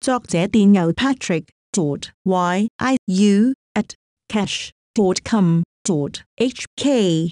作者电邮 patrick dot y i u at cash dot com dot H K